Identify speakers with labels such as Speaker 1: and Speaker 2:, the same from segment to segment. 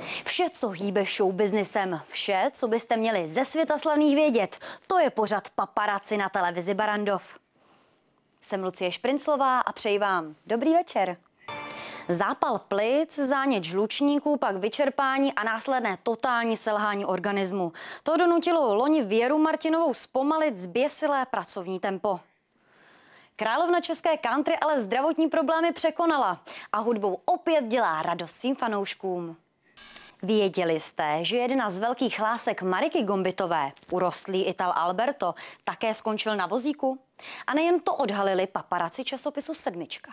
Speaker 1: Vše, co hýbe businessem, vše, co byste měli ze světa slavných vědět, to je pořad paparaci na televizi Barandov. Jsem Lucie Šprinclová a přeji vám dobrý večer. Zápal plic, zánět žlučníků, pak vyčerpání a následné totální selhání organismu. To donutilo loni Věru Martinovou zpomalit zběsilé pracovní tempo. Královna české country ale zdravotní problémy překonala a hudbou opět dělá radost svým fanouškům. Věděli jste, že jedna z velkých lásek Mariky Gombitové, urostlý Ital Alberto, také skončil na vozíku? A nejen to odhalili paparaci časopisu Sedmička.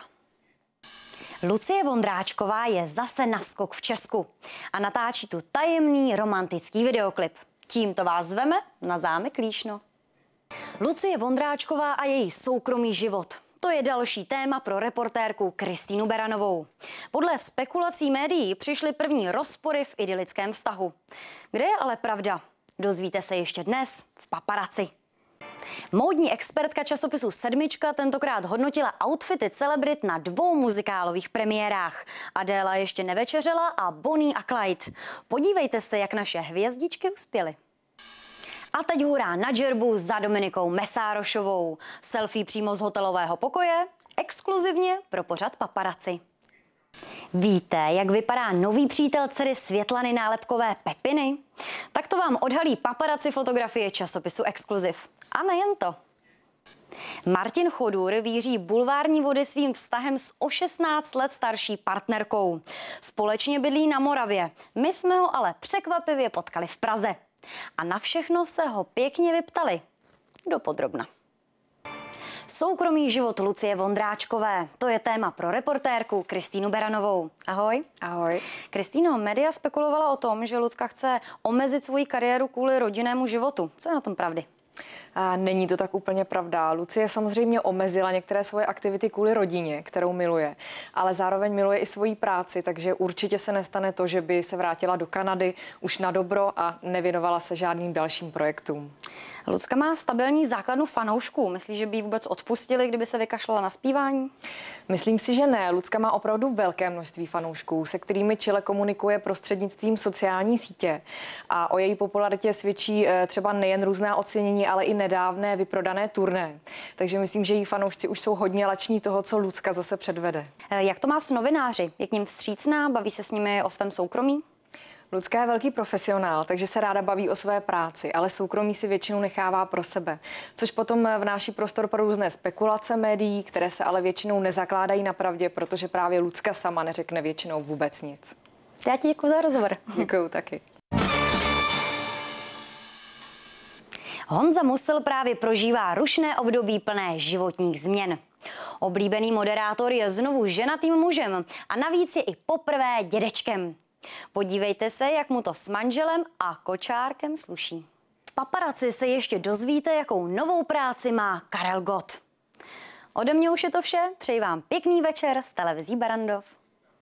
Speaker 1: Lucie Vondráčková je zase na skok v Česku a natáčí tu tajemný romantický videoklip. Tímto vás zveme na zámek Líšno. Lucie Vondráčková a její soukromý život to je další téma pro reportérku Kristýnu Beranovou. Podle spekulací médií přišly první rozpory v idylickém vztahu. Kde je ale pravda? Dozvíte se ještě dnes v paparaci. Módní expertka časopisu Sedmička tentokrát hodnotila outfity celebrit na dvou muzikálových premiérách. Adéla ještě nevečeřela a Bonnie a Clyde. Podívejte se, jak naše hvězdičky uspěly. A teď hurá na džerbu za Dominikou Mesárošovou. Selfie přímo z hotelového pokoje, exkluzivně pro pořad paparaci. Víte, jak vypadá nový přítel dcery Světlany nálepkové Pepiny? Tak to vám odhalí paparaci fotografie časopisu Exkluziv. A nejen to. Martin Chodur víří bulvární vody svým vztahem s o 16 let starší partnerkou. Společně bydlí na Moravě. My jsme ho ale překvapivě potkali v Praze. A na všechno se ho pěkně vyptali. Dopodrobna. Soukromý život Lucie Vondráčkové. To je téma pro reportérku Kristýnu Beranovou. Ahoj. Ahoj. Kristýno, média
Speaker 2: spekulovala o tom, že Lucka chce omezit svoji kariéru kvůli rodinnému životu. Co je na tom pravdy? Není to tak úplně pravda. Lucie samozřejmě omezila některé svoje aktivity kvůli rodině, kterou miluje, ale zároveň miluje i svoji práci, takže určitě se nestane to, že by se vrátila do Kanady už na dobro a nevěnovala se žádným dalším projektům.
Speaker 1: Lucka má stabilní základnu fanoušků. Myslíš, že by ji vůbec odpustili, kdyby se vykašlala na zpívání?
Speaker 2: Myslím si, že ne. Lucka má opravdu velké množství fanoušků, se kterými čile komunikuje prostřednictvím sociální sítě. A o její popularitě svědčí eh, třeba nejen různá ocenění, ale i nedávné vyprodané turné. Takže myslím, že její fanoušci už jsou hodně lační toho, co Lucka zase předvede. Eh, jak to má s novináři? Je k ním vstřícná? Baví se s nimi o svém soukromí? Lucka je velký profesionál, takže se ráda baví o své práci, ale soukromí si většinou nechává pro sebe, což potom eh, vnáší prostor pro různé spekulace médií, které se ale většinou nezakládají na pravdě, protože právě Lucka sama neřekne většinou vůbec nic. Já ti děkuji za rozhovor. Děkuji taky.
Speaker 1: Honza Musil právě prožívá rušné období plné životních změn. Oblíbený moderátor je znovu ženatým mužem a navíc je i poprvé dědečkem. Podívejte se, jak mu to s manželem a kočárkem sluší. V paparaci se ještě dozvíte, jakou novou práci má Karel Gott. Ode mě už je to vše. Přeji vám pěkný večer z televizí Barandov.